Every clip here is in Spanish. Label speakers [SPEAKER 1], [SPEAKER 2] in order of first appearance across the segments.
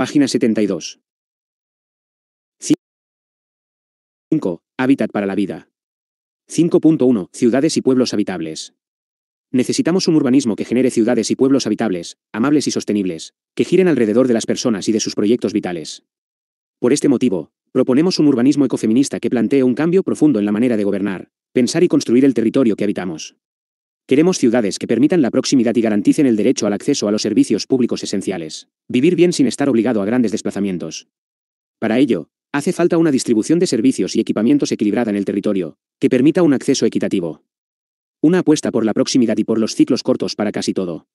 [SPEAKER 1] Página 72. 5. Hábitat para la vida. 5.1. Ciudades y pueblos habitables. Necesitamos un urbanismo que genere ciudades y pueblos habitables, amables y sostenibles, que giren alrededor de las personas y de sus proyectos vitales. Por este motivo, proponemos un urbanismo ecofeminista que plantee un cambio profundo en la manera de gobernar, pensar y construir el territorio que habitamos. Queremos ciudades que permitan la proximidad y garanticen el derecho al acceso a los servicios públicos esenciales. Vivir bien sin estar obligado a grandes desplazamientos. Para ello, hace falta una distribución de servicios y equipamientos equilibrada en el territorio, que permita un acceso equitativo. Una apuesta por la proximidad y por los ciclos cortos para casi todo.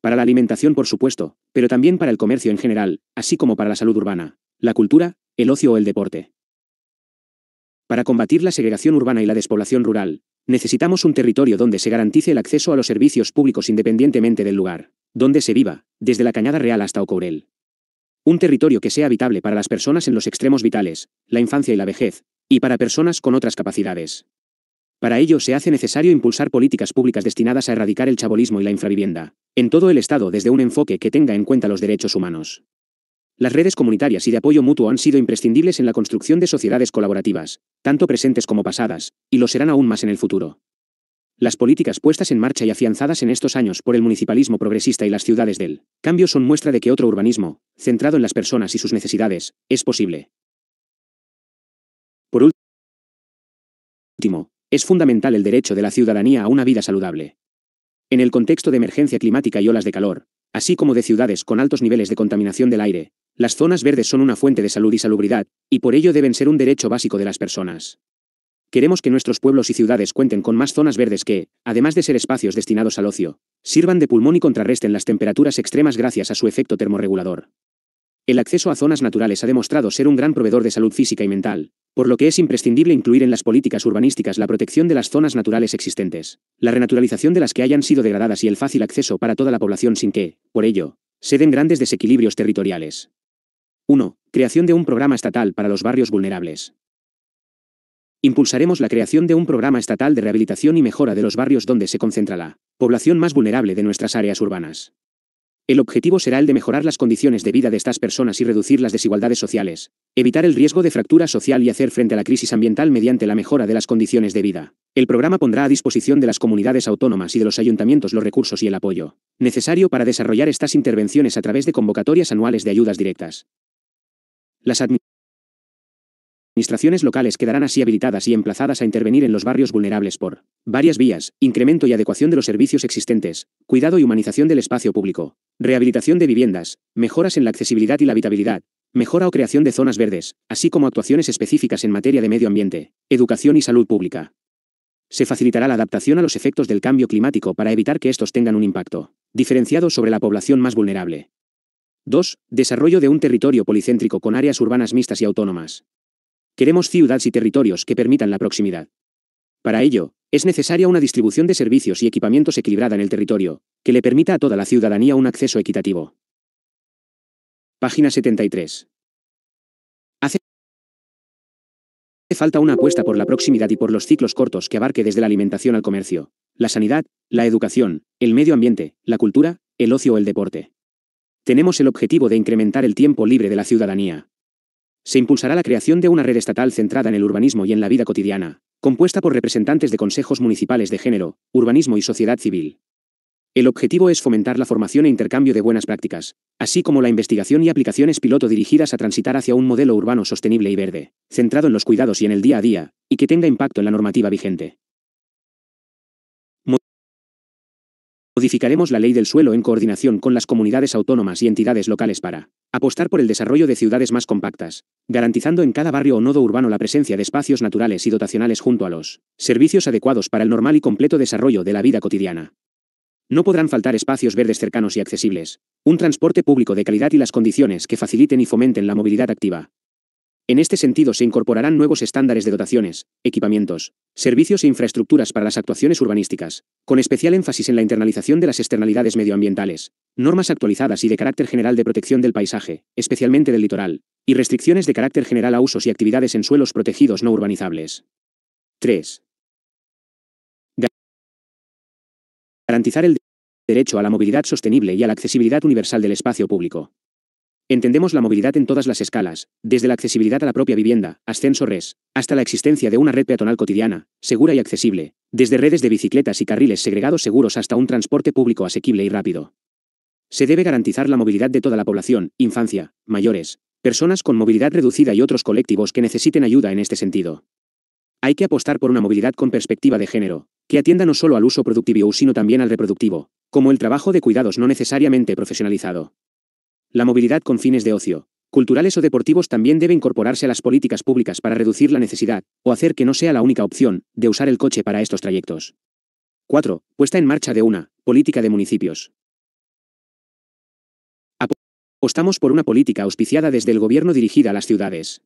[SPEAKER 1] Para la alimentación, por supuesto, pero también para el comercio en general, así como para la salud urbana, la cultura, el ocio o el deporte. Para combatir la segregación urbana y la despoblación rural, Necesitamos un territorio donde se garantice el acceso a los servicios públicos independientemente del lugar, donde se viva, desde la Cañada Real hasta Ocourel. Un territorio que sea habitable para las personas en los extremos vitales, la infancia y la vejez, y para personas con otras capacidades. Para ello se hace necesario impulsar políticas públicas destinadas a erradicar el chabolismo y la infravivienda, en todo el Estado desde un enfoque que tenga en cuenta los derechos humanos. Las redes comunitarias y de apoyo mutuo han sido imprescindibles en la construcción de sociedades colaborativas, tanto presentes como pasadas, y lo serán aún más en el futuro. Las políticas puestas en marcha y afianzadas en estos años por el municipalismo progresista y las ciudades del cambio son muestra de que otro urbanismo, centrado en las personas y sus necesidades, es posible. Por último, es fundamental el derecho de la ciudadanía a una vida saludable. En el contexto de emergencia climática y olas de calor, así como de ciudades con altos niveles de contaminación del aire, las zonas verdes son una fuente de salud y salubridad, y por ello deben ser un derecho básico de las personas. Queremos que nuestros pueblos y ciudades cuenten con más zonas verdes que, además de ser espacios destinados al ocio, sirvan de pulmón y contrarresten las temperaturas extremas gracias a su efecto termorregulador. El acceso a zonas naturales ha demostrado ser un gran proveedor de salud física y mental, por lo que es imprescindible incluir en las políticas urbanísticas la protección de las zonas naturales existentes, la renaturalización de las que hayan sido degradadas y el fácil acceso para toda la población sin que, por ello, se den grandes desequilibrios territoriales. 1. Creación de un programa estatal para los barrios vulnerables. Impulsaremos la creación de un programa estatal de rehabilitación y mejora de los barrios donde se concentra la población más vulnerable de nuestras áreas urbanas. El objetivo será el de mejorar las condiciones de vida de estas personas y reducir las desigualdades sociales, evitar el riesgo de fractura social y hacer frente a la crisis ambiental mediante la mejora de las condiciones de vida. El programa pondrá a disposición de las comunidades autónomas y de los ayuntamientos los recursos y el apoyo necesario para desarrollar estas intervenciones a través de convocatorias anuales de ayudas directas. Las administraciones locales quedarán así habilitadas y emplazadas a intervenir en los barrios vulnerables por varias vías, incremento y adecuación de los servicios existentes, cuidado y humanización del espacio público, rehabilitación de viviendas, mejoras en la accesibilidad y la habitabilidad, mejora o creación de zonas verdes, así como actuaciones específicas en materia de medio ambiente, educación y salud pública. Se facilitará la adaptación a los efectos del cambio climático para evitar que estos tengan un impacto diferenciado sobre la población más vulnerable. 2. Desarrollo de un territorio policéntrico con áreas urbanas mixtas y autónomas. Queremos ciudades y territorios que permitan la proximidad. Para ello, es necesaria una distribución de servicios y equipamientos equilibrada en el territorio, que le permita a toda la ciudadanía un acceso equitativo. Página 73. Hace falta una apuesta por la proximidad y por los ciclos cortos que abarque desde la alimentación al comercio, la sanidad, la educación, el medio ambiente, la cultura, el ocio o el deporte. Tenemos el objetivo de incrementar el tiempo libre de la ciudadanía, se impulsará la creación de una red estatal centrada en el urbanismo y en la vida cotidiana, compuesta por representantes de consejos municipales de género, urbanismo y sociedad civil. El objetivo es fomentar la formación e intercambio de buenas prácticas, así como la investigación y aplicaciones piloto dirigidas a transitar hacia un modelo urbano sostenible y verde, centrado en los cuidados y en el día a día, y que tenga impacto en la normativa vigente. Modificaremos la ley del suelo en coordinación con las comunidades autónomas y entidades locales para apostar por el desarrollo de ciudades más compactas, garantizando en cada barrio o nodo urbano la presencia de espacios naturales y dotacionales junto a los servicios adecuados para el normal y completo desarrollo de la vida cotidiana. No podrán faltar espacios verdes cercanos y accesibles, un transporte público de calidad y las condiciones que faciliten y fomenten la movilidad activa. En este sentido se incorporarán nuevos estándares de dotaciones, equipamientos, servicios e infraestructuras para las actuaciones urbanísticas, con especial énfasis en la internalización de las externalidades medioambientales, normas actualizadas y de carácter general de protección del paisaje, especialmente del litoral, y restricciones de carácter general a usos y actividades en suelos protegidos no urbanizables. 3. Garantizar el derecho a la movilidad sostenible y a la accesibilidad universal del espacio público. Entendemos la movilidad en todas las escalas, desde la accesibilidad a la propia vivienda, ascenso res, hasta la existencia de una red peatonal cotidiana, segura y accesible, desde redes de bicicletas y carriles segregados seguros hasta un transporte público asequible y rápido. Se debe garantizar la movilidad de toda la población, infancia, mayores, personas con movilidad reducida y otros colectivos que necesiten ayuda en este sentido. Hay que apostar por una movilidad con perspectiva de género, que atienda no solo al uso productivo sino también al reproductivo, como el trabajo de cuidados no necesariamente profesionalizado. La movilidad con fines de ocio, culturales o deportivos también debe incorporarse a las políticas públicas para reducir la necesidad, o hacer que no sea la única opción, de usar el coche para estos trayectos. 4. Puesta en marcha de una política de municipios. Apostamos por una política auspiciada desde el gobierno dirigida a las ciudades.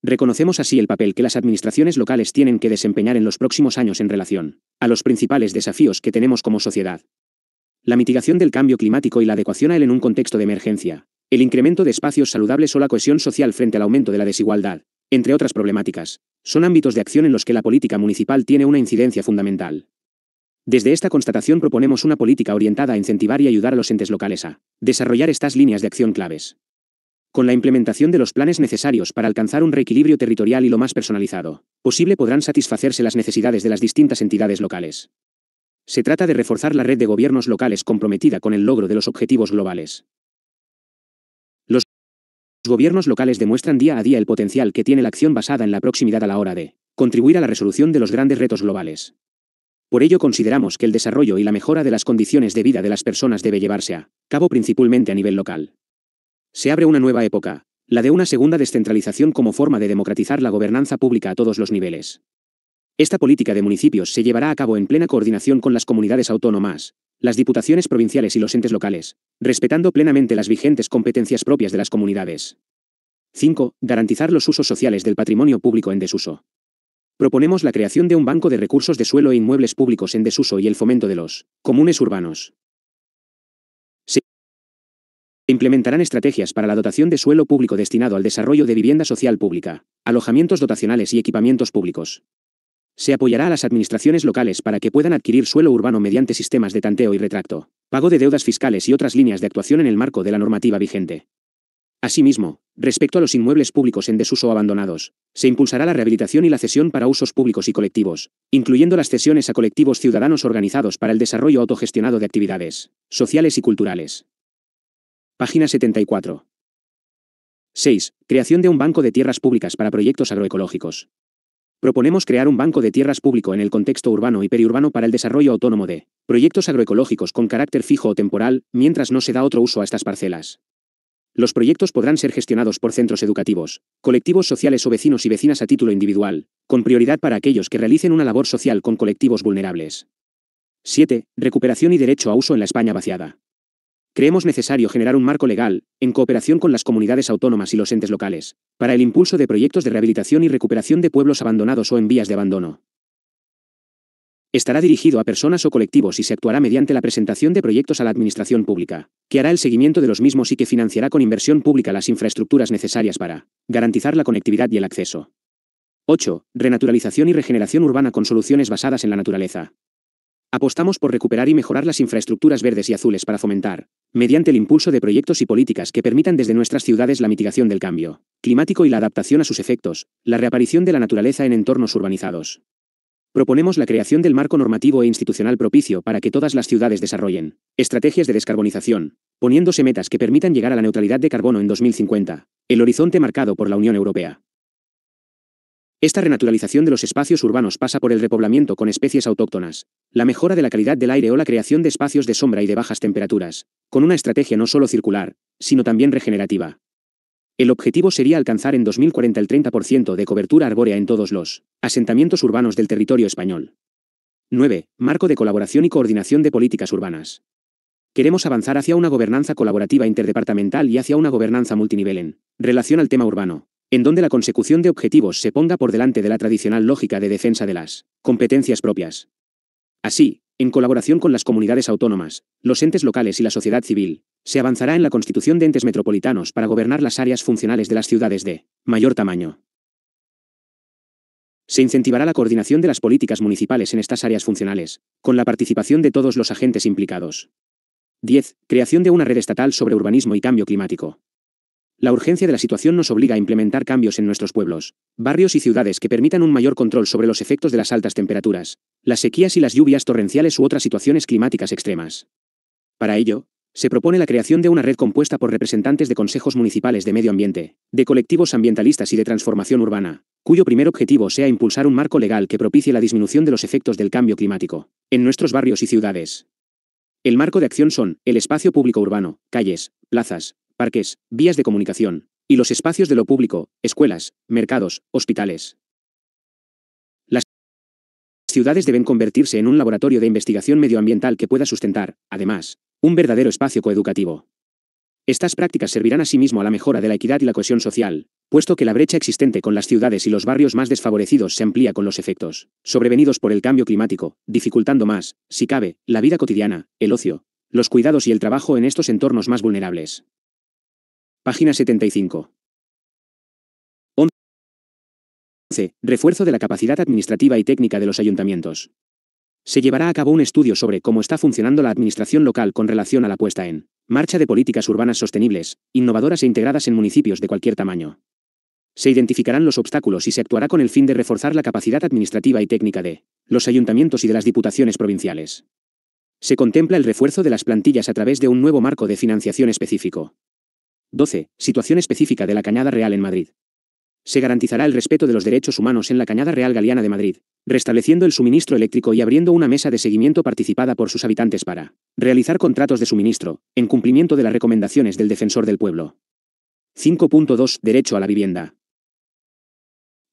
[SPEAKER 1] Reconocemos así el papel que las administraciones locales tienen que desempeñar en los próximos años en relación a los principales desafíos que tenemos como sociedad. La mitigación del cambio climático y la adecuación a él en un contexto de emergencia. El incremento de espacios saludables o la cohesión social frente al aumento de la desigualdad, entre otras problemáticas, son ámbitos de acción en los que la política municipal tiene una incidencia fundamental. Desde esta constatación proponemos una política orientada a incentivar y ayudar a los entes locales a desarrollar estas líneas de acción claves. Con la implementación de los planes necesarios para alcanzar un reequilibrio territorial y lo más personalizado posible podrán satisfacerse las necesidades de las distintas entidades locales. Se trata de reforzar la red de gobiernos locales comprometida con el logro de los objetivos globales. Los gobiernos locales demuestran día a día el potencial que tiene la acción basada en la proximidad a la hora de contribuir a la resolución de los grandes retos globales. Por ello consideramos que el desarrollo y la mejora de las condiciones de vida de las personas debe llevarse a cabo principalmente a nivel local. Se abre una nueva época, la de una segunda descentralización como forma de democratizar la gobernanza pública a todos los niveles. Esta política de municipios se llevará a cabo en plena coordinación con las comunidades autónomas, las diputaciones provinciales y los entes locales, respetando plenamente las vigentes competencias propias de las comunidades. 5. Garantizar los usos sociales del patrimonio público en desuso. Proponemos la creación de un banco de recursos de suelo e inmuebles públicos en desuso y el fomento de los comunes urbanos. Se implementarán estrategias para la dotación de suelo público destinado al desarrollo de vivienda social pública, alojamientos dotacionales y equipamientos públicos. Se apoyará a las administraciones locales para que puedan adquirir suelo urbano mediante sistemas de tanteo y retracto, pago de deudas fiscales y otras líneas de actuación en el marco de la normativa vigente. Asimismo, respecto a los inmuebles públicos en desuso o abandonados, se impulsará la rehabilitación y la cesión para usos públicos y colectivos, incluyendo las cesiones a colectivos ciudadanos organizados para el desarrollo autogestionado de actividades sociales y culturales. Página 74. 6. Creación de un banco de tierras públicas para proyectos agroecológicos. Proponemos crear un banco de tierras público en el contexto urbano y periurbano para el desarrollo autónomo de proyectos agroecológicos con carácter fijo o temporal, mientras no se da otro uso a estas parcelas. Los proyectos podrán ser gestionados por centros educativos, colectivos sociales o vecinos y vecinas a título individual, con prioridad para aquellos que realicen una labor social con colectivos vulnerables. 7. Recuperación y derecho a uso en la España vaciada. Creemos necesario generar un marco legal, en cooperación con las comunidades autónomas y los entes locales, para el impulso de proyectos de rehabilitación y recuperación de pueblos abandonados o en vías de abandono. Estará dirigido a personas o colectivos y se actuará mediante la presentación de proyectos a la Administración Pública, que hará el seguimiento de los mismos y que financiará con inversión pública las infraestructuras necesarias para garantizar la conectividad y el acceso. 8. Renaturalización y regeneración urbana con soluciones basadas en la naturaleza. Apostamos por recuperar y mejorar las infraestructuras verdes y azules para fomentar, mediante el impulso de proyectos y políticas que permitan desde nuestras ciudades la mitigación del cambio climático y la adaptación a sus efectos, la reaparición de la naturaleza en entornos urbanizados. Proponemos la creación del marco normativo e institucional propicio para que todas las ciudades desarrollen estrategias de descarbonización, poniéndose metas que permitan llegar a la neutralidad de carbono en 2050, el horizonte marcado por la Unión Europea. Esta renaturalización de los espacios urbanos pasa por el repoblamiento con especies autóctonas, la mejora de la calidad del aire o la creación de espacios de sombra y de bajas temperaturas, con una estrategia no solo circular, sino también regenerativa. El objetivo sería alcanzar en 2040 el 30% de cobertura arbórea en todos los asentamientos urbanos del territorio español. 9. Marco de colaboración y coordinación de políticas urbanas. Queremos avanzar hacia una gobernanza colaborativa interdepartamental y hacia una gobernanza multinivel en relación al tema urbano, en donde la consecución de objetivos se ponga por delante de la tradicional lógica de defensa de las competencias propias. Así, en colaboración con las comunidades autónomas, los entes locales y la sociedad civil, se avanzará en la constitución de entes metropolitanos para gobernar las áreas funcionales de las ciudades de mayor tamaño. Se incentivará la coordinación de las políticas municipales en estas áreas funcionales, con la participación de todos los agentes implicados. 10. Creación de una red estatal sobre urbanismo y cambio climático. La urgencia de la situación nos obliga a implementar cambios en nuestros pueblos, barrios y ciudades que permitan un mayor control sobre los efectos de las altas temperaturas, las sequías y las lluvias torrenciales u otras situaciones climáticas extremas. Para ello, se propone la creación de una red compuesta por representantes de consejos municipales de medio ambiente, de colectivos ambientalistas y de transformación urbana, cuyo primer objetivo sea impulsar un marco legal que propicie la disminución de los efectos del cambio climático en nuestros barrios y ciudades. El marco de acción son el espacio público urbano, calles, plazas, parques, vías de comunicación, y los espacios de lo público, escuelas, mercados, hospitales. Las ciudades deben convertirse en un laboratorio de investigación medioambiental que pueda sustentar, además, un verdadero espacio coeducativo. Estas prácticas servirán asimismo a la mejora de la equidad y la cohesión social, puesto que la brecha existente con las ciudades y los barrios más desfavorecidos se amplía con los efectos, sobrevenidos por el cambio climático, dificultando más, si cabe, la vida cotidiana, el ocio, los cuidados y el trabajo en estos entornos más vulnerables. Página 75. 11. Refuerzo de la capacidad administrativa y técnica de los ayuntamientos. Se llevará a cabo un estudio sobre cómo está funcionando la administración local con relación a la puesta en marcha de políticas urbanas sostenibles, innovadoras e integradas en municipios de cualquier tamaño. Se identificarán los obstáculos y se actuará con el fin de reforzar la capacidad administrativa y técnica de los ayuntamientos y de las diputaciones provinciales. Se contempla el refuerzo de las plantillas a través de un nuevo marco de financiación específico. 12. Situación específica de la Cañada Real en Madrid. Se garantizará el respeto de los derechos humanos en la Cañada Real Galeana de Madrid, restableciendo el suministro eléctrico y abriendo una mesa de seguimiento participada por sus habitantes para realizar contratos de suministro, en cumplimiento de las recomendaciones del defensor del pueblo. 5.2. Derecho a la vivienda.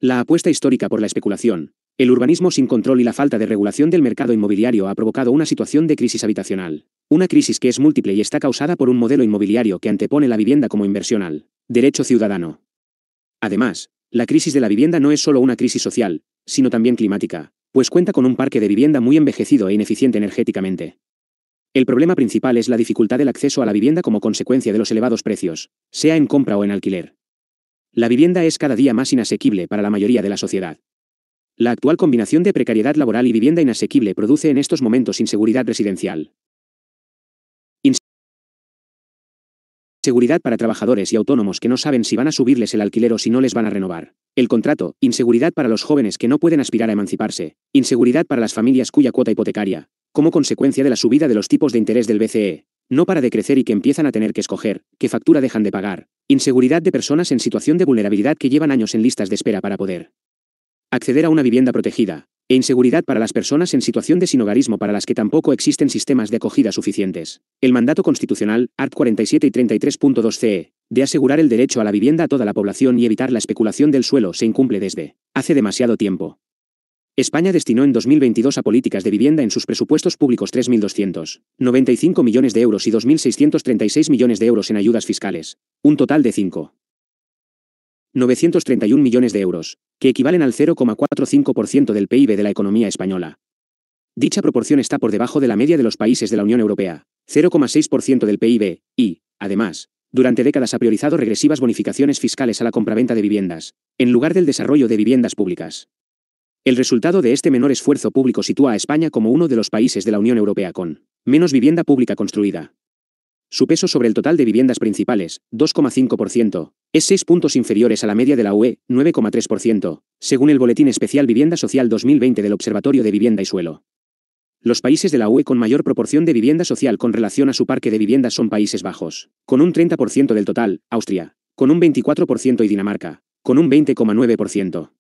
[SPEAKER 1] La apuesta histórica por la especulación, el urbanismo sin control y la falta de regulación del mercado inmobiliario ha provocado una situación de crisis habitacional, una crisis que es múltiple y está causada por un modelo inmobiliario que antepone la vivienda como inversional, derecho ciudadano. Además, la crisis de la vivienda no es solo una crisis social, sino también climática, pues cuenta con un parque de vivienda muy envejecido e ineficiente energéticamente. El problema principal es la dificultad del acceso a la vivienda como consecuencia de los elevados precios, sea en compra o en alquiler. La vivienda es cada día más inasequible para la mayoría de la sociedad. La actual combinación de precariedad laboral y vivienda inasequible produce en estos momentos inseguridad residencial. Inseguridad para trabajadores y autónomos que no saben si van a subirles el alquiler o si no les van a renovar. El contrato, inseguridad para los jóvenes que no pueden aspirar a emanciparse, inseguridad para las familias cuya cuota hipotecaria, como consecuencia de la subida de los tipos de interés del BCE, no para de crecer y que empiezan a tener que escoger, qué factura dejan de pagar, inseguridad de personas en situación de vulnerabilidad que llevan años en listas de espera para poder acceder a una vivienda protegida, e inseguridad para las personas en situación de sinogarismo para las que tampoco existen sistemas de acogida suficientes. El mandato constitucional, art. 47 y 33.2 CE, de asegurar el derecho a la vivienda a toda la población y evitar la especulación del suelo se incumple desde hace demasiado tiempo. España destinó en 2022 a políticas de vivienda en sus presupuestos públicos 3.295 millones de euros y 2.636 millones de euros en ayudas fiscales, un total de 5.931 millones de euros, que equivalen al 0,45% del PIB de la economía española. Dicha proporción está por debajo de la media de los países de la Unión Europea, 0,6% del PIB, y, además, durante décadas ha priorizado regresivas bonificaciones fiscales a la compraventa de viviendas, en lugar del desarrollo de viviendas públicas. El resultado de este menor esfuerzo público sitúa a España como uno de los países de la Unión Europea con menos vivienda pública construida. Su peso sobre el total de viviendas principales, 2,5%, es 6 puntos inferiores a la media de la e, UE, 9,3%, según el Boletín Especial Vivienda Social 2020 del Observatorio de Vivienda y Suelo. Los países de la UE con mayor proporción de vivienda social con relación a su parque de viviendas son Países Bajos, con un 30% del total, Austria, con un 24% y Dinamarca, con un 20,9%.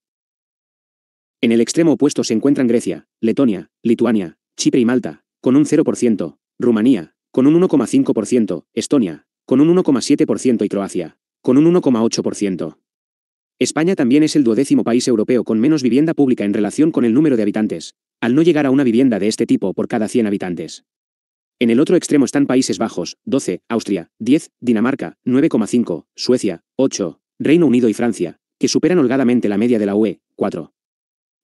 [SPEAKER 1] En el extremo opuesto se encuentran Grecia, Letonia, Lituania, Chipre y Malta, con un 0%, Rumanía, con un 1,5%, Estonia, con un 1,7% y Croacia, con un 1,8%. España también es el duodécimo país europeo con menos vivienda pública en relación con el número de habitantes, al no llegar a una vivienda de este tipo por cada 100 habitantes. En el otro extremo están Países Bajos, 12, Austria, 10, Dinamarca, 9,5, Suecia, 8, Reino Unido y Francia, que superan holgadamente la media de la UE, 4.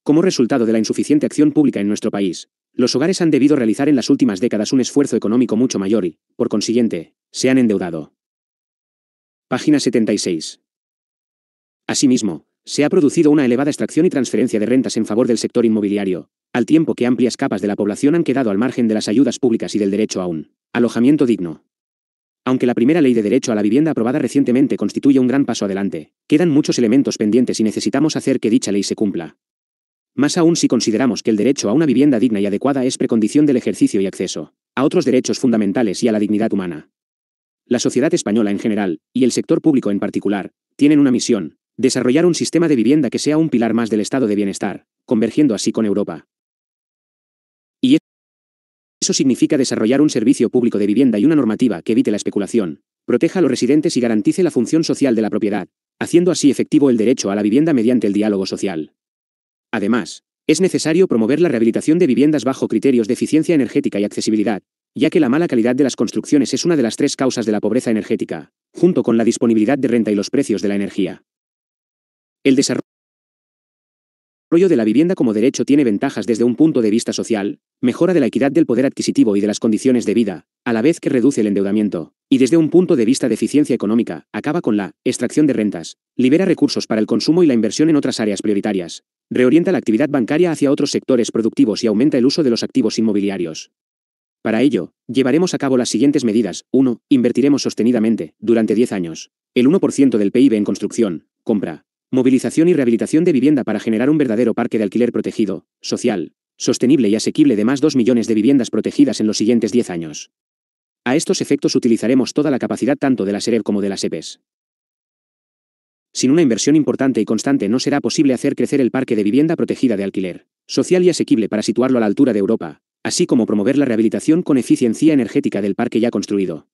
[SPEAKER 1] Como resultado de la insuficiente acción pública en nuestro país, los hogares han debido realizar en las últimas décadas un esfuerzo económico mucho mayor y, por consiguiente, se han endeudado. Página 76. Asimismo, se ha producido una elevada extracción y transferencia de rentas en favor del sector inmobiliario, al tiempo que amplias capas de la población han quedado al margen de las ayudas públicas y del derecho a un alojamiento digno. Aunque la primera ley de derecho a la vivienda aprobada recientemente constituye un gran paso adelante, quedan muchos elementos pendientes y necesitamos hacer que dicha ley se cumpla. Más aún si consideramos que el derecho a una vivienda digna y adecuada es precondición del ejercicio y acceso a otros derechos fundamentales y a la dignidad humana. La sociedad española en general, y el sector público en particular, tienen una misión, desarrollar un sistema de vivienda que sea un pilar más del estado de bienestar, convergiendo así con Europa. Y eso significa desarrollar un servicio público de vivienda y una normativa que evite la especulación, proteja a los residentes y garantice la función social de la propiedad, haciendo así efectivo el derecho a la vivienda mediante el diálogo social. Además, es necesario promover la rehabilitación de viviendas bajo criterios de eficiencia energética y accesibilidad, ya que la mala calidad de las construcciones es una de las tres causas de la pobreza energética, junto con la disponibilidad de renta y los precios de la energía. El desarrollo rollo de la vivienda como derecho tiene ventajas desde un punto de vista social, mejora de la equidad del poder adquisitivo y de las condiciones de vida, a la vez que reduce el endeudamiento, y desde un punto de vista de eficiencia económica, acaba con la extracción de rentas, libera recursos para el consumo y la inversión en otras áreas prioritarias, reorienta la actividad bancaria hacia otros sectores productivos y aumenta el uso de los activos inmobiliarios. Para ello, llevaremos a cabo las siguientes medidas. 1. Invertiremos sostenidamente, durante 10 años, el 1% del PIB en construcción, compra, Movilización y rehabilitación de vivienda para generar un verdadero parque de alquiler protegido, social, sostenible y asequible de más 2 millones de viviendas protegidas en los siguientes 10 años. A estos efectos utilizaremos toda la capacidad tanto de la SEREV como de las EPES. Sin una inversión importante y constante no será posible hacer crecer el parque de vivienda protegida de alquiler, social y asequible para situarlo a la altura de Europa, así como promover la rehabilitación con eficiencia energética del parque ya construido.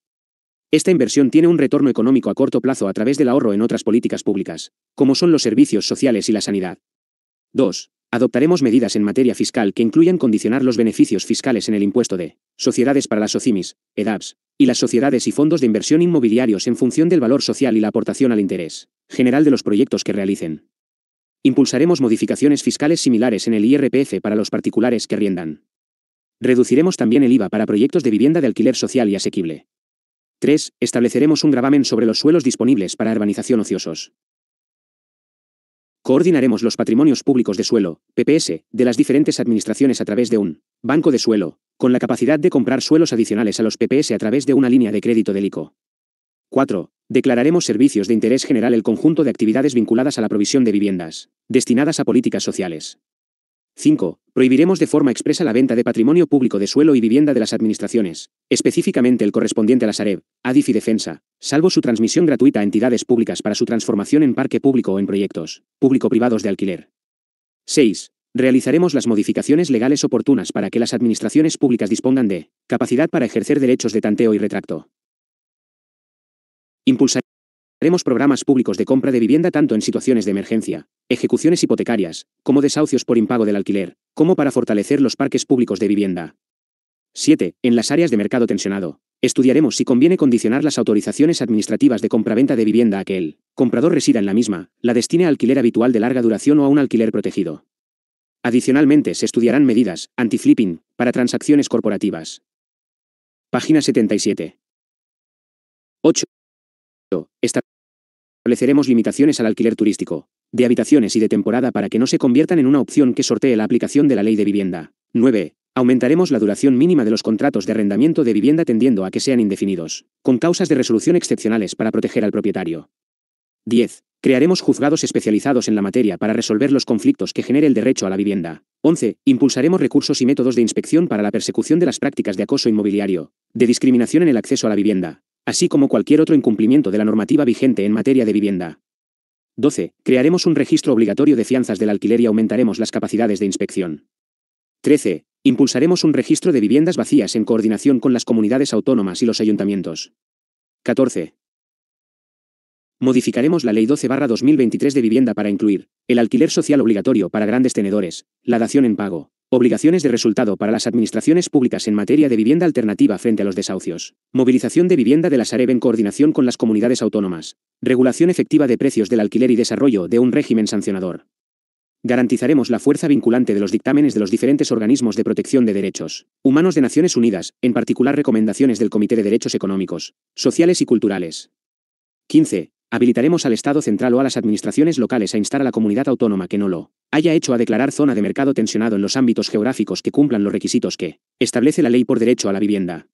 [SPEAKER 1] Esta inversión tiene un retorno económico a corto plazo a través del ahorro en otras políticas públicas, como son los servicios sociales y la sanidad. 2. Adoptaremos medidas en materia fiscal que incluyan condicionar los beneficios fiscales en el impuesto de sociedades para las OCIMIS, EDAPS, y las sociedades y fondos de inversión inmobiliarios en función del valor social y la aportación al interés general de los proyectos que realicen. Impulsaremos modificaciones fiscales similares en el IRPF para los particulares que riendan. Reduciremos también el IVA para proyectos de vivienda de alquiler social y asequible, 3. Estableceremos un gravamen sobre los suelos disponibles para urbanización ociosos. Coordinaremos los patrimonios públicos de suelo, PPS, de las diferentes administraciones a través de un banco de suelo, con la capacidad de comprar suelos adicionales a los PPS a través de una línea de crédito del ICO. 4. Declararemos servicios de interés general el conjunto de actividades vinculadas a la provisión de viviendas, destinadas a políticas sociales, 5. Prohibiremos de forma expresa la venta de patrimonio público de suelo y vivienda de las administraciones, específicamente el correspondiente a la Sareb, ADIF y Defensa, salvo su transmisión gratuita a entidades públicas para su transformación en parque público o en proyectos público-privados de alquiler. 6. Realizaremos las modificaciones legales oportunas para que las administraciones públicas dispongan de capacidad para ejercer derechos de tanteo y retracto. Impulsar Haremos programas públicos de compra de vivienda tanto en situaciones de emergencia, ejecuciones hipotecarias, como desahucios por impago del alquiler, como para fortalecer los parques públicos de vivienda. 7. En las áreas de mercado tensionado. Estudiaremos si conviene condicionar las autorizaciones administrativas de compraventa de vivienda a que el comprador resida en la misma, la destine a alquiler habitual de larga duración o a un alquiler protegido. Adicionalmente, se estudiarán medidas anti-flipping para transacciones corporativas. Página 77. 8. Esta Estableceremos limitaciones al alquiler turístico, de habitaciones y de temporada para que no se conviertan en una opción que sortee la aplicación de la ley de vivienda. 9. Aumentaremos la duración mínima de los contratos de arrendamiento de vivienda tendiendo a que sean indefinidos, con causas de resolución excepcionales para proteger al propietario. 10. Crearemos juzgados especializados en la materia para resolver los conflictos que genere el derecho a la vivienda. 11. Impulsaremos recursos y métodos de inspección para la persecución de las prácticas de acoso inmobiliario, de discriminación en el acceso a la vivienda, así como cualquier otro incumplimiento de la normativa vigente en materia de vivienda. 12. Crearemos un registro obligatorio de fianzas del alquiler y aumentaremos las capacidades de inspección. 13. Impulsaremos un registro de viviendas vacías en coordinación con las comunidades autónomas y los ayuntamientos. 14. Modificaremos la Ley 12-2023 de vivienda para incluir el alquiler social obligatorio para grandes tenedores, la dación en pago, obligaciones de resultado para las administraciones públicas en materia de vivienda alternativa frente a los desahucios, movilización de vivienda de la Sareb en coordinación con las comunidades autónomas, regulación efectiva de precios del alquiler y desarrollo de un régimen sancionador. Garantizaremos la fuerza vinculante de los dictámenes de los diferentes organismos de protección de derechos humanos de Naciones Unidas, en particular recomendaciones del Comité de Derechos Económicos, Sociales y Culturales. 15. Habilitaremos al Estado central o a las administraciones locales a instar a la comunidad autónoma que no lo haya hecho a declarar zona de mercado tensionado en los ámbitos geográficos que cumplan los requisitos que establece la ley por derecho a la vivienda.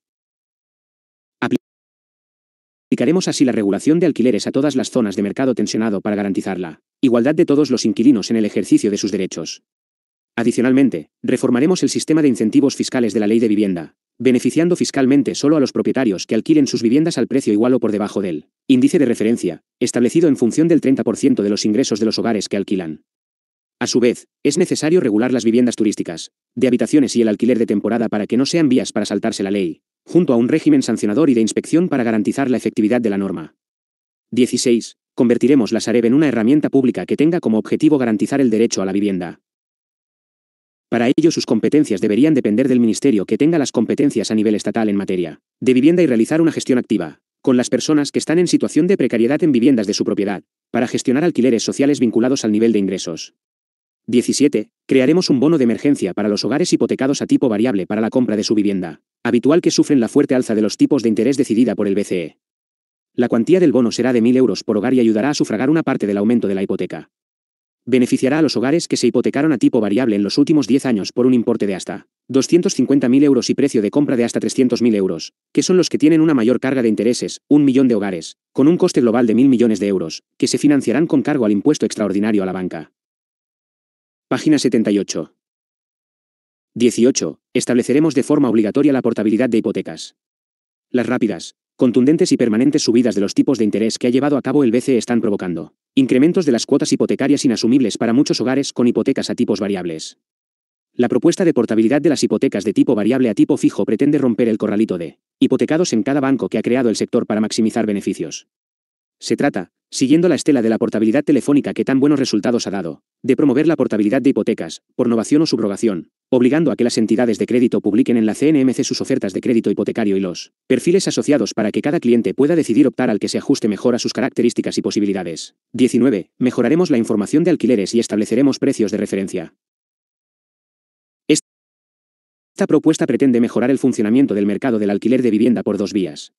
[SPEAKER 1] Aplicaremos así la regulación de alquileres a todas las zonas de mercado tensionado para garantizar la igualdad de todos los inquilinos en el ejercicio de sus derechos. Adicionalmente, reformaremos el sistema de incentivos fiscales de la ley de vivienda, beneficiando fiscalmente solo a los propietarios que alquilen sus viviendas al precio igual o por debajo del índice de referencia, establecido en función del 30% de los ingresos de los hogares que alquilan. A su vez, es necesario regular las viviendas turísticas, de habitaciones y el alquiler de temporada para que no sean vías para saltarse la ley, junto a un régimen sancionador y de inspección para garantizar la efectividad de la norma. 16. Convertiremos la Sareb en una herramienta pública que tenga como objetivo garantizar el derecho a la vivienda para ello sus competencias deberían depender del ministerio que tenga las competencias a nivel estatal en materia de vivienda y realizar una gestión activa, con las personas que están en situación de precariedad en viviendas de su propiedad, para gestionar alquileres sociales vinculados al nivel de ingresos. 17. Crearemos un bono de emergencia para los hogares hipotecados a tipo variable para la compra de su vivienda, habitual que sufren la fuerte alza de los tipos de interés decidida por el BCE. La cuantía del bono será de 1.000 euros por hogar y ayudará a sufragar una parte del aumento de la hipoteca beneficiará a los hogares que se hipotecaron a tipo variable en los últimos 10 años por un importe de hasta 250.000 euros y precio de compra de hasta 300.000 euros, que son los que tienen una mayor carga de intereses, un millón de hogares, con un coste global de 1.000 millones de euros, que se financiarán con cargo al impuesto extraordinario a la banca. Página 78. 18. Estableceremos de forma obligatoria la portabilidad de hipotecas. Las rápidas, Contundentes y permanentes subidas de los tipos de interés que ha llevado a cabo el BCE están provocando incrementos de las cuotas hipotecarias inasumibles para muchos hogares con hipotecas a tipos variables. La propuesta de portabilidad de las hipotecas de tipo variable a tipo fijo pretende romper el corralito de hipotecados en cada banco que ha creado el sector para maximizar beneficios. Se trata, siguiendo la estela de la portabilidad telefónica que tan buenos resultados ha dado, de promover la portabilidad de hipotecas, por novación o subrogación, obligando a que las entidades de crédito publiquen en la CNMC sus ofertas de crédito hipotecario y los perfiles asociados para que cada cliente pueda decidir optar al que se ajuste mejor a sus características y posibilidades. 19. Mejoraremos la información de alquileres y estableceremos precios de referencia. Esta propuesta pretende mejorar el funcionamiento del mercado del alquiler de vivienda por dos vías.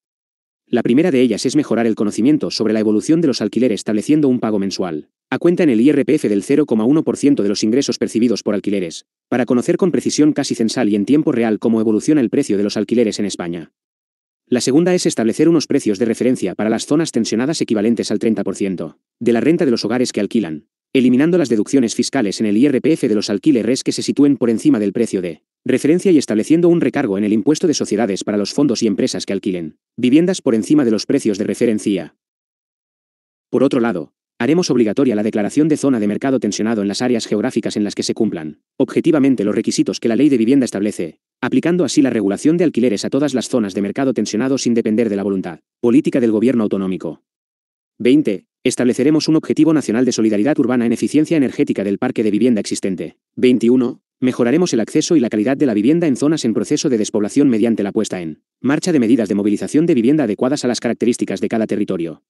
[SPEAKER 1] La primera de ellas es mejorar el conocimiento sobre la evolución de los alquileres estableciendo un pago mensual, a cuenta en el IRPF del 0,1% de los ingresos percibidos por alquileres, para conocer con precisión casi censal y en tiempo real cómo evoluciona el precio de los alquileres en España. La segunda es establecer unos precios de referencia para las zonas tensionadas equivalentes al 30% de la renta de los hogares que alquilan, eliminando las deducciones fiscales en el IRPF de los alquileres que se sitúen por encima del precio de referencia y estableciendo un recargo en el impuesto de sociedades para los fondos y empresas que alquilen viviendas por encima de los precios de referencia. Por otro lado, haremos obligatoria la declaración de zona de mercado tensionado en las áreas geográficas en las que se cumplan, objetivamente los requisitos que la ley de vivienda establece, aplicando así la regulación de alquileres a todas las zonas de mercado tensionado sin depender de la voluntad política del gobierno autonómico. 20. Estableceremos un objetivo nacional de solidaridad urbana en eficiencia energética del parque de vivienda existente. 21. Mejoraremos el acceso y la calidad de la vivienda en zonas en proceso de despoblación mediante la puesta en marcha de medidas de movilización de vivienda adecuadas a las características de cada territorio.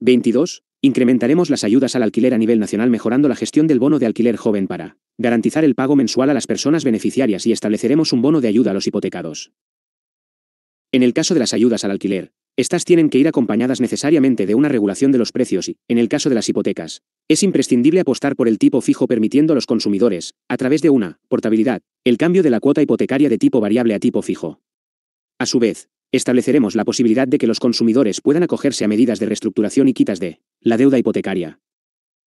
[SPEAKER 1] 22. Incrementaremos las ayudas al alquiler a nivel nacional mejorando la gestión del bono de alquiler joven para garantizar el pago mensual a las personas beneficiarias y estableceremos un bono de ayuda a los hipotecados. En el caso de las ayudas al alquiler, estas tienen que ir acompañadas necesariamente de una regulación de los precios y, en el caso de las hipotecas, es imprescindible apostar por el tipo fijo permitiendo a los consumidores, a través de una portabilidad, el cambio de la cuota hipotecaria de tipo variable a tipo fijo. A su vez, estableceremos la posibilidad de que los consumidores puedan acogerse a medidas de reestructuración y quitas de la deuda hipotecaria.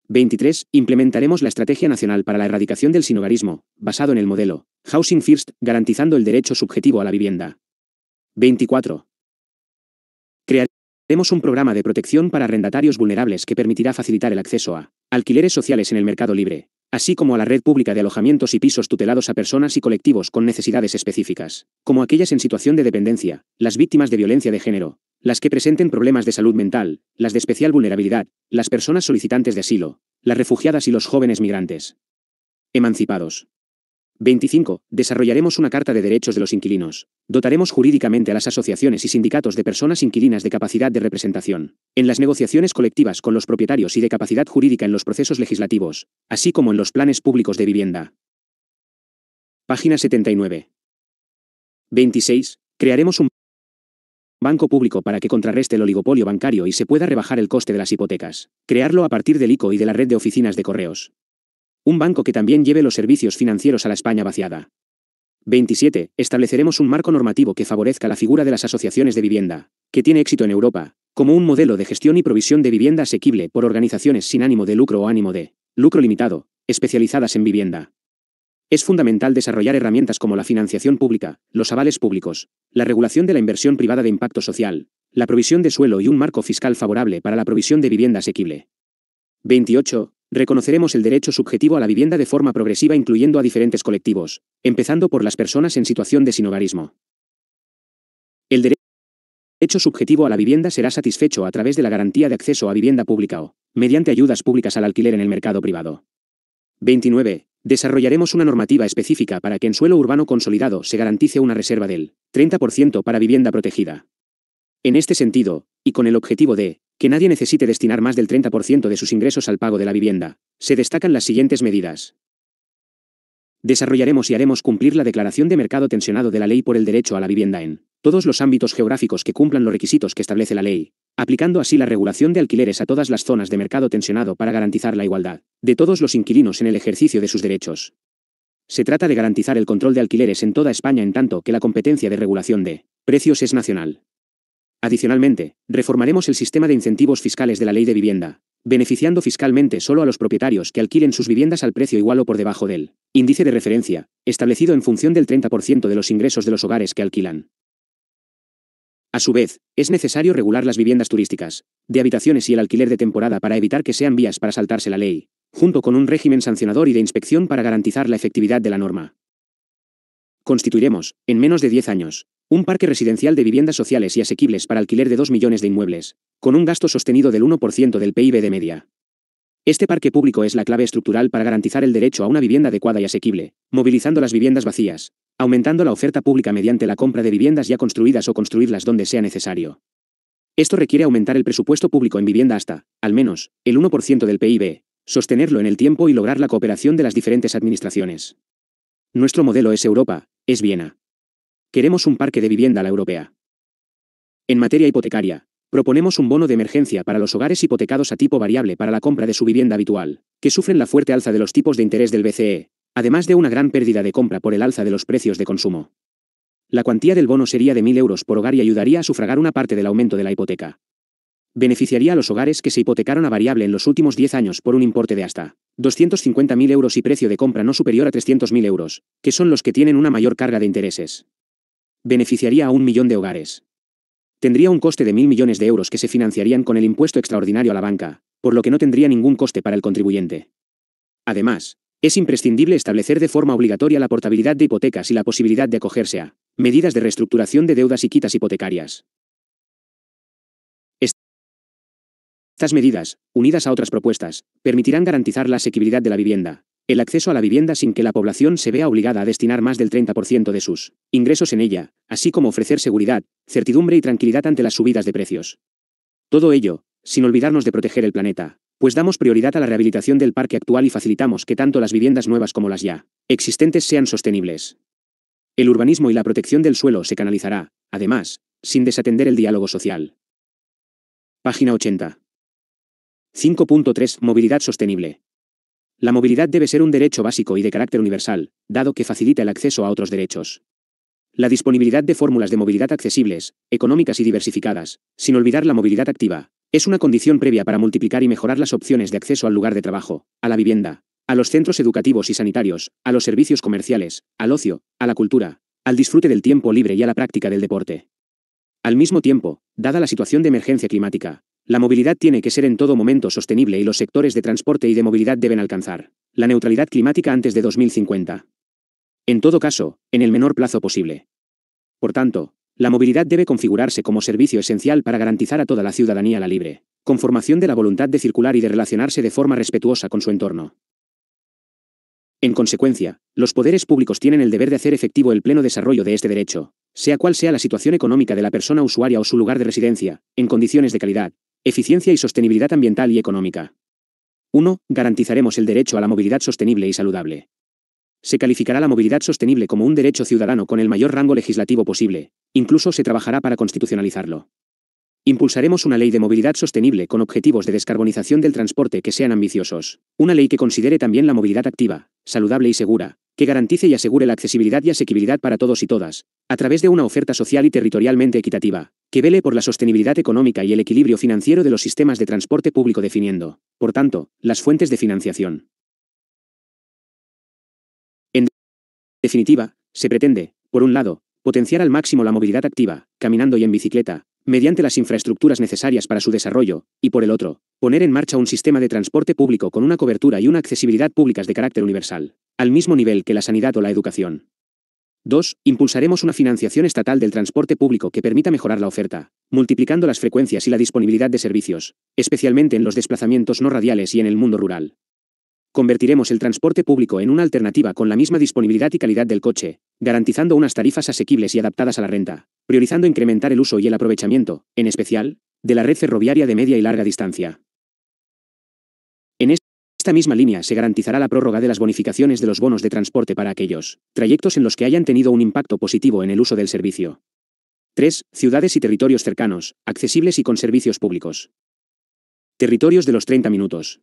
[SPEAKER 1] 23. Implementaremos la Estrategia Nacional para la Erradicación del Sinogarismo, basado en el modelo Housing First, garantizando el derecho subjetivo a la vivienda. 24. Vemos un programa de protección para arrendatarios vulnerables que permitirá facilitar el acceso a alquileres sociales en el mercado libre, así como a la red pública de alojamientos y pisos tutelados a personas y colectivos con necesidades específicas, como aquellas en situación de dependencia, las víctimas de violencia de género, las que presenten problemas de salud mental, las de especial vulnerabilidad, las personas solicitantes de asilo, las refugiadas y los jóvenes migrantes. Emancipados. 25. Desarrollaremos una Carta de Derechos de los Inquilinos. Dotaremos jurídicamente a las asociaciones y sindicatos de personas inquilinas de capacidad de representación, en las negociaciones colectivas con los propietarios y de capacidad jurídica en los procesos legislativos, así como en los planes públicos de vivienda. Página 79. 26. Crearemos un banco público para que contrarreste el oligopolio bancario y se pueda rebajar el coste de las hipotecas. Crearlo a partir del ICO y de la red de oficinas de correos. Un banco que también lleve los servicios financieros a la España vaciada. 27. Estableceremos un marco normativo que favorezca la figura de las asociaciones de vivienda, que tiene éxito en Europa, como un modelo de gestión y provisión de vivienda asequible por organizaciones sin ánimo de lucro o ánimo de lucro limitado, especializadas en vivienda. Es fundamental desarrollar herramientas como la financiación pública, los avales públicos, la regulación de la inversión privada de impacto social, la provisión de suelo y un marco fiscal favorable para la provisión de vivienda asequible. 28 reconoceremos el derecho subjetivo a la vivienda de forma progresiva incluyendo a diferentes colectivos, empezando por las personas en situación de sinogarismo. El derecho subjetivo a la vivienda será satisfecho a través de la garantía de acceso a vivienda pública o, mediante ayudas públicas al alquiler en el mercado privado. 29. Desarrollaremos una normativa específica para que en suelo urbano consolidado se garantice una reserva del 30% para vivienda protegida, en este sentido, y con el objetivo de que nadie necesite destinar más del 30% de sus ingresos al pago de la vivienda, se destacan las siguientes medidas. Desarrollaremos y haremos cumplir la declaración de mercado tensionado de la ley por el derecho a la vivienda en todos los ámbitos geográficos que cumplan los requisitos que establece la ley, aplicando así la regulación de alquileres a todas las zonas de mercado tensionado para garantizar la igualdad de todos los inquilinos en el ejercicio de sus derechos. Se trata de garantizar el control de alquileres en toda España en tanto que la competencia de regulación de precios es nacional. Adicionalmente, reformaremos el sistema de incentivos fiscales de la ley de vivienda, beneficiando fiscalmente solo a los propietarios que alquilen sus viviendas al precio igual o por debajo del índice de referencia, establecido en función del 30% de los ingresos de los hogares que alquilan. A su vez, es necesario regular las viviendas turísticas, de habitaciones y el alquiler de temporada para evitar que sean vías para saltarse la ley, junto con un régimen sancionador y de inspección para garantizar la efectividad de la norma. Constituiremos, en menos de 10 años, un parque residencial de viviendas sociales y asequibles para alquiler de 2 millones de inmuebles, con un gasto sostenido del 1% del PIB de media. Este parque público es la clave estructural para garantizar el derecho a una vivienda adecuada y asequible, movilizando las viviendas vacías, aumentando la oferta pública mediante la compra de viviendas ya construidas o construirlas donde sea necesario. Esto requiere aumentar el presupuesto público en vivienda hasta, al menos, el 1% del PIB, sostenerlo en el tiempo y lograr la cooperación de las diferentes administraciones. Nuestro modelo es Europa, es Viena. Queremos un parque de vivienda a la europea. En materia hipotecaria, proponemos un bono de emergencia para los hogares hipotecados a tipo variable para la compra de su vivienda habitual, que sufren la fuerte alza de los tipos de interés del BCE, además de una gran pérdida de compra por el alza de los precios de consumo. La cuantía del bono sería de 1.000 euros por hogar y ayudaría a sufragar una parte del aumento de la hipoteca. Beneficiaría a los hogares que se hipotecaron a variable en los últimos 10 años por un importe de hasta 250.000 euros y precio de compra no superior a 300.000 euros, que son los que tienen una mayor carga de intereses beneficiaría a un millón de hogares. Tendría un coste de mil millones de euros que se financiarían con el impuesto extraordinario a la banca, por lo que no tendría ningún coste para el contribuyente. Además, es imprescindible establecer de forma obligatoria la portabilidad de hipotecas y la posibilidad de acogerse a medidas de reestructuración de deudas y quitas hipotecarias. Estas medidas, unidas a otras propuestas, permitirán garantizar la asequibilidad de la vivienda, el acceso a la vivienda sin que la población se vea obligada a destinar más del 30% de sus ingresos en ella, así como ofrecer seguridad, certidumbre y tranquilidad ante las subidas de precios. Todo ello, sin olvidarnos de proteger el planeta, pues damos prioridad a la rehabilitación del parque actual y facilitamos que tanto las viviendas nuevas como las ya existentes sean sostenibles. El urbanismo y la protección del suelo se canalizará, además, sin desatender el diálogo social. Página 80. 5.3. Movilidad sostenible. La movilidad debe ser un derecho básico y de carácter universal, dado que facilita el acceso a otros derechos. La disponibilidad de fórmulas de movilidad accesibles, económicas y diversificadas, sin olvidar la movilidad activa, es una condición previa para multiplicar y mejorar las opciones de acceso al lugar de trabajo, a la vivienda, a los centros educativos y sanitarios, a los servicios comerciales, al ocio, a la cultura, al disfrute del tiempo libre y a la práctica del deporte. Al mismo tiempo, dada la situación de emergencia climática, la movilidad tiene que ser en todo momento sostenible y los sectores de transporte y de movilidad deben alcanzar la neutralidad climática antes de 2050. En todo caso, en el menor plazo posible. Por tanto, la movilidad debe configurarse como servicio esencial para garantizar a toda la ciudadanía la libre conformación de la voluntad de circular y de relacionarse de forma respetuosa con su entorno. En consecuencia, los poderes públicos tienen el deber de hacer efectivo el pleno desarrollo de este derecho, sea cual sea la situación económica de la persona usuaria o su lugar de residencia, en condiciones de calidad, Eficiencia y sostenibilidad ambiental y económica. 1. Garantizaremos el derecho a la movilidad sostenible y saludable. Se calificará la movilidad sostenible como un derecho ciudadano con el mayor rango legislativo posible, incluso se trabajará para constitucionalizarlo. Impulsaremos una ley de movilidad sostenible con objetivos de descarbonización del transporte que sean ambiciosos, una ley que considere también la movilidad activa, saludable y segura, que garantice y asegure la accesibilidad y asequibilidad para todos y todas, a través de una oferta social y territorialmente equitativa, que vele por la sostenibilidad económica y el equilibrio financiero de los sistemas de transporte público definiendo, por tanto, las fuentes de financiación. En definitiva, se pretende, por un lado, potenciar al máximo la movilidad activa, caminando y en bicicleta, mediante las infraestructuras necesarias para su desarrollo, y por el otro, poner en marcha un sistema de transporte público con una cobertura y una accesibilidad públicas de carácter universal, al mismo nivel que la sanidad o la educación. 2. Impulsaremos una financiación estatal del transporte público que permita mejorar la oferta, multiplicando las frecuencias y la disponibilidad de servicios, especialmente en los desplazamientos no radiales y en el mundo rural. Convertiremos el transporte público en una alternativa con la misma disponibilidad y calidad del coche, garantizando unas tarifas asequibles y adaptadas a la renta, priorizando incrementar el uso y el aprovechamiento, en especial, de la red ferroviaria de media y larga distancia esta misma línea se garantizará la prórroga de las bonificaciones de los bonos de transporte para aquellos trayectos en los que hayan tenido un impacto positivo en el uso del servicio. 3. Ciudades y territorios cercanos, accesibles y con servicios públicos. Territorios de los 30 minutos.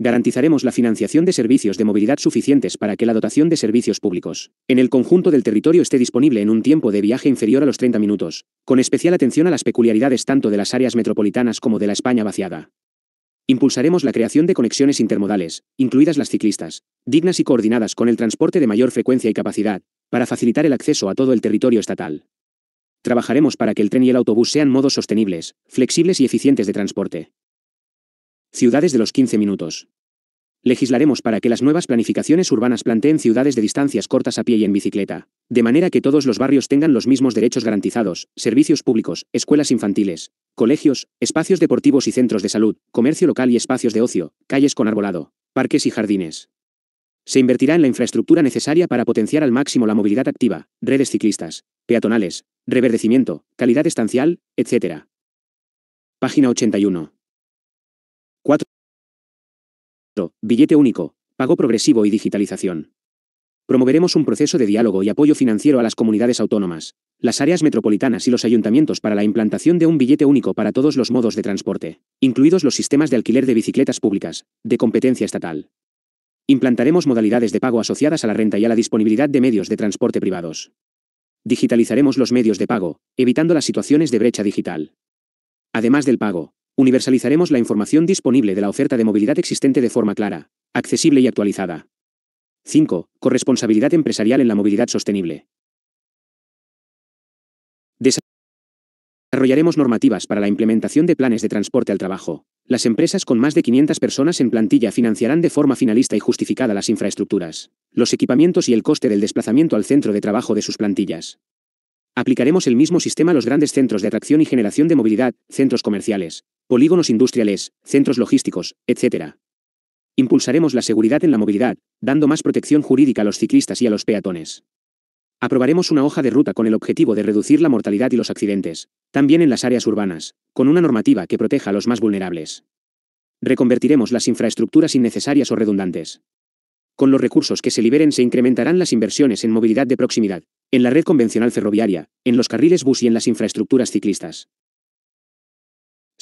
[SPEAKER 1] Garantizaremos la financiación de servicios de movilidad suficientes para que la dotación de servicios públicos en el conjunto del territorio esté disponible en un tiempo de viaje inferior a los 30 minutos, con especial atención a las peculiaridades tanto de las áreas metropolitanas como de la España vaciada. Impulsaremos la creación de conexiones intermodales, incluidas las ciclistas, dignas y coordinadas con el transporte de mayor frecuencia y capacidad, para facilitar el acceso a todo el territorio estatal. Trabajaremos para que el tren y el autobús sean modos sostenibles, flexibles y eficientes de transporte. Ciudades de los 15 minutos. Legislaremos para que las nuevas planificaciones urbanas planteen ciudades de distancias cortas a pie y en bicicleta, de manera que todos los barrios tengan los mismos derechos garantizados, servicios públicos, escuelas infantiles, colegios, espacios deportivos y centros de salud, comercio local y espacios de ocio, calles con arbolado, parques y jardines. Se invertirá en la infraestructura necesaria para potenciar al máximo la movilidad activa, redes ciclistas, peatonales, reverdecimiento, calidad estancial, etc. Página 81 billete único, pago progresivo y digitalización. Promoveremos un proceso de diálogo y apoyo financiero a las comunidades autónomas, las áreas metropolitanas y los ayuntamientos para la implantación de un billete único para todos los modos de transporte, incluidos los sistemas de alquiler de bicicletas públicas, de competencia estatal. Implantaremos modalidades de pago asociadas a la renta y a la disponibilidad de medios de transporte privados. Digitalizaremos los medios de pago, evitando las situaciones de brecha digital. Además del pago, universalizaremos la información disponible de la oferta de movilidad existente de forma clara, accesible y actualizada. 5. Corresponsabilidad empresarial en la movilidad sostenible. Desarrollaremos normativas para la implementación de planes de transporte al trabajo. Las empresas con más de 500 personas en plantilla financiarán de forma finalista y justificada las infraestructuras, los equipamientos y el coste del desplazamiento al centro de trabajo de sus plantillas. Aplicaremos el mismo sistema a los grandes centros de atracción y generación de movilidad, centros comerciales, polígonos industriales, centros logísticos, etc. Impulsaremos la seguridad en la movilidad, dando más protección jurídica a los ciclistas y a los peatones. Aprobaremos una hoja de ruta con el objetivo de reducir la mortalidad y los accidentes, también en las áreas urbanas, con una normativa que proteja a los más vulnerables. Reconvertiremos las infraestructuras innecesarias o redundantes. Con los recursos que se liberen se incrementarán las inversiones en movilidad de proximidad, en la red convencional ferroviaria, en los carriles bus y en las infraestructuras ciclistas.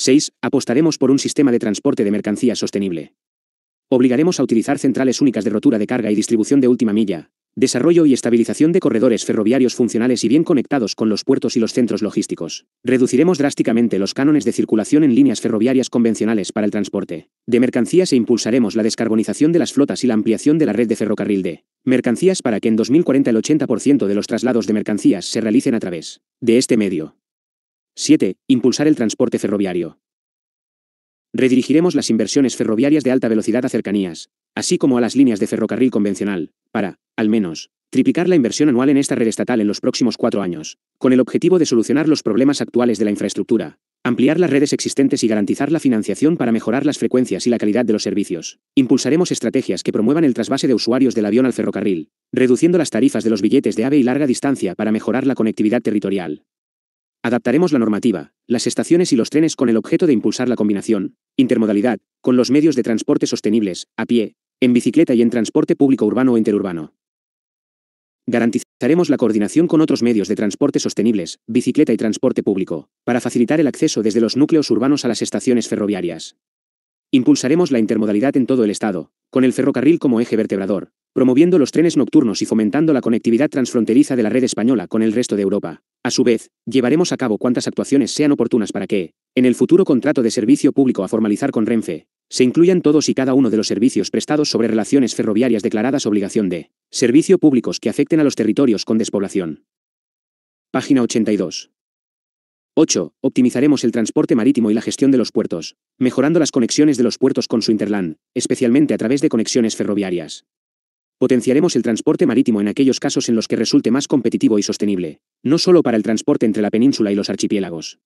[SPEAKER 1] 6. Apostaremos por un sistema de transporte de mercancías sostenible. Obligaremos a utilizar centrales únicas de rotura de carga y distribución de última milla, desarrollo y estabilización de corredores ferroviarios funcionales y bien conectados con los puertos y los centros logísticos. Reduciremos drásticamente los cánones de circulación en líneas ferroviarias convencionales para el transporte de mercancías e impulsaremos la descarbonización de las flotas y la ampliación de la red de ferrocarril de mercancías para que en 2040 el 80% de los traslados de mercancías se realicen a través de este medio. 7. Impulsar el transporte ferroviario. Redirigiremos las inversiones ferroviarias de alta velocidad a cercanías, así como a las líneas de ferrocarril convencional, para, al menos, triplicar la inversión anual en esta red estatal en los próximos cuatro años, con el objetivo de solucionar los problemas actuales de la infraestructura, ampliar las redes existentes y garantizar la financiación para mejorar las frecuencias y la calidad de los servicios. Impulsaremos estrategias que promuevan el trasvase de usuarios del avión al ferrocarril, reduciendo las tarifas de los billetes de ave y larga distancia para mejorar la conectividad territorial. Adaptaremos la normativa, las estaciones y los trenes con el objeto de impulsar la combinación, intermodalidad, con los medios de transporte sostenibles, a pie, en bicicleta y en transporte público urbano o interurbano. Garantizaremos la coordinación con otros medios de transporte sostenibles, bicicleta y transporte público, para facilitar el acceso desde los núcleos urbanos a las estaciones ferroviarias. Impulsaremos la intermodalidad en todo el Estado, con el ferrocarril como eje vertebrador, promoviendo los trenes nocturnos y fomentando la conectividad transfronteriza de la red española con el resto de Europa. A su vez, llevaremos a cabo cuantas actuaciones sean oportunas para que, en el futuro contrato de servicio público a formalizar con Renfe, se incluyan todos y cada uno de los servicios prestados sobre relaciones ferroviarias declaradas obligación de servicio públicos que afecten a los territorios con despoblación. Página 82. 8. Optimizaremos el transporte marítimo y la gestión de los puertos, mejorando las conexiones de los puertos con su Interland, especialmente a través de conexiones ferroviarias. Potenciaremos el transporte marítimo en aquellos casos en los que resulte más competitivo y sostenible, no solo para el transporte entre la península y los archipiélagos.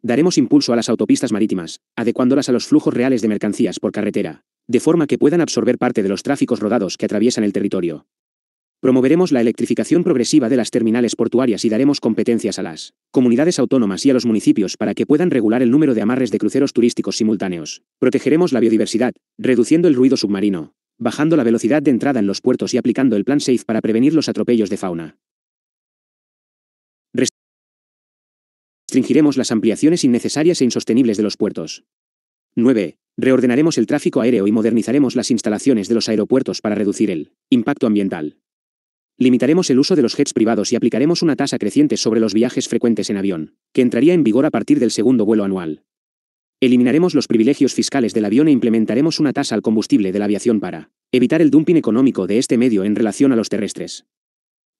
[SPEAKER 1] Daremos impulso a las autopistas marítimas, adecuándolas a los flujos reales de mercancías por carretera, de forma que puedan absorber parte de los tráficos rodados que atraviesan el territorio. Promoveremos la electrificación progresiva de las terminales portuarias y daremos competencias a las comunidades autónomas y a los municipios para que puedan regular el número de amarres de cruceros turísticos simultáneos. Protegeremos la biodiversidad, reduciendo el ruido submarino, bajando la velocidad de entrada en los puertos y aplicando el plan SAFE para prevenir los atropellos de fauna. Restringiremos las ampliaciones innecesarias e insostenibles de los puertos. 9. Reordenaremos el tráfico aéreo y modernizaremos las instalaciones de los aeropuertos para reducir el impacto ambiental. Limitaremos el uso de los jets privados y aplicaremos una tasa creciente sobre los viajes frecuentes en avión, que entraría en vigor a partir del segundo vuelo anual. Eliminaremos los privilegios fiscales del avión e implementaremos una tasa al combustible de la aviación para evitar el dumping económico de este medio en relación a los terrestres.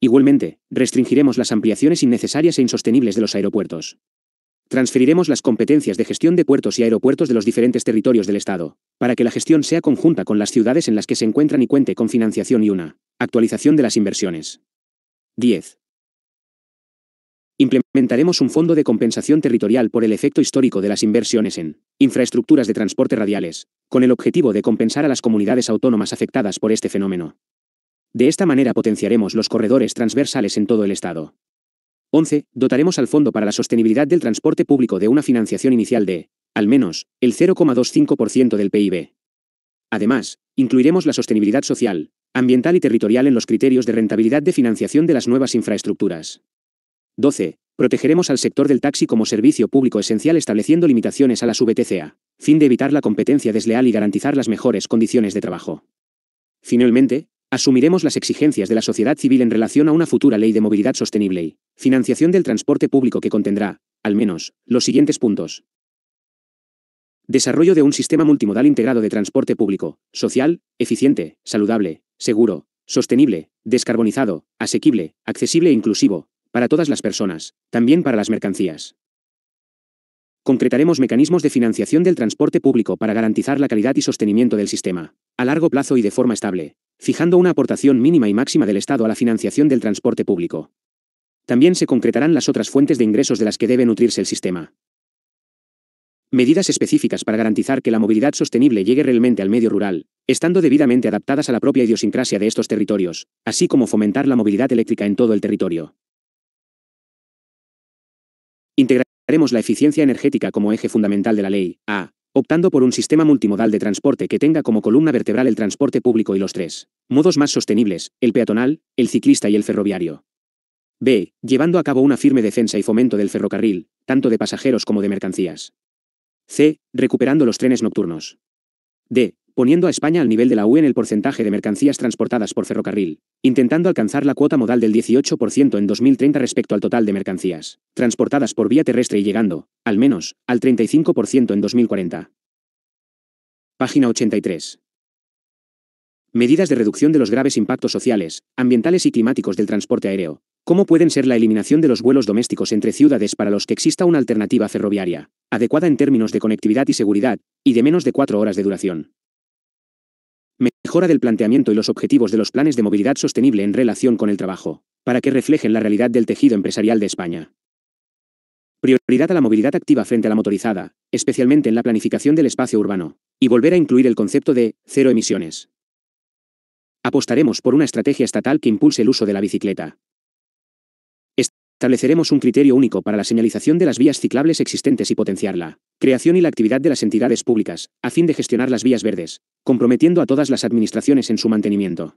[SPEAKER 1] Igualmente, restringiremos las ampliaciones innecesarias e insostenibles de los aeropuertos, Transferiremos las competencias de gestión de puertos y aeropuertos de los diferentes territorios del Estado, para que la gestión sea conjunta con las ciudades en las que se encuentran y cuente con financiación y una actualización de las inversiones. 10. Implementaremos un fondo de compensación territorial por el efecto histórico de las inversiones en infraestructuras de transporte radiales, con el objetivo de compensar a las comunidades autónomas afectadas por este fenómeno. De esta manera potenciaremos los corredores transversales en todo el Estado, 11. Dotaremos al Fondo para la Sostenibilidad del Transporte Público de una financiación inicial de, al menos, el 0,25% del PIB. Además, incluiremos la sostenibilidad social, ambiental y territorial en los criterios de rentabilidad de financiación de las nuevas infraestructuras. 12. Protegeremos al sector del taxi como servicio público esencial estableciendo limitaciones a la VTCA, fin de evitar la competencia desleal y garantizar las mejores condiciones de trabajo. Finalmente, Asumiremos las exigencias de la sociedad civil en relación a una futura ley de movilidad sostenible y financiación del transporte público que contendrá, al menos, los siguientes puntos. Desarrollo de un sistema multimodal integrado de transporte público, social, eficiente, saludable, seguro, sostenible, descarbonizado, asequible, accesible e inclusivo, para todas las personas, también para las mercancías. Concretaremos mecanismos de financiación del transporte público para garantizar la calidad y sostenimiento del sistema, a largo plazo y de forma estable, fijando una aportación mínima y máxima del Estado a la financiación del transporte público. También se concretarán las otras fuentes de ingresos de las que debe nutrirse el sistema. Medidas específicas para garantizar que la movilidad sostenible llegue realmente al medio rural, estando debidamente adaptadas a la propia idiosincrasia de estos territorios, así como fomentar la movilidad eléctrica en todo el territorio. Integraremos la eficiencia energética como eje fundamental de la ley, A, optando por un sistema multimodal de transporte que tenga como columna vertebral el transporte público y los tres modos más sostenibles, el peatonal, el ciclista y el ferroviario. B. Llevando a cabo una firme defensa y fomento del ferrocarril, tanto de pasajeros como de mercancías. C. Recuperando los trenes nocturnos. D poniendo a España al nivel de la UE en el porcentaje de mercancías transportadas por ferrocarril, intentando alcanzar la cuota modal del 18% en 2030 respecto al total de mercancías transportadas por vía terrestre y llegando, al menos, al 35% en 2040. Página 83. Medidas de reducción de los graves impactos sociales, ambientales y climáticos del transporte aéreo. ¿Cómo pueden ser la eliminación de los vuelos domésticos entre ciudades para los que exista una alternativa ferroviaria, adecuada en términos de conectividad y seguridad, y de menos de cuatro horas de duración? Mejora del planteamiento y los objetivos de los planes de movilidad sostenible en relación con el trabajo, para que reflejen la realidad del tejido empresarial de España. Prioridad a la movilidad activa frente a la motorizada, especialmente en la planificación del espacio urbano, y volver a incluir el concepto de cero emisiones. Apostaremos por una estrategia estatal que impulse el uso de la bicicleta, Estableceremos un criterio único para la señalización de las vías ciclables existentes y potenciar la creación y la actividad de las entidades públicas, a fin de gestionar las vías verdes, comprometiendo a todas las administraciones en su mantenimiento.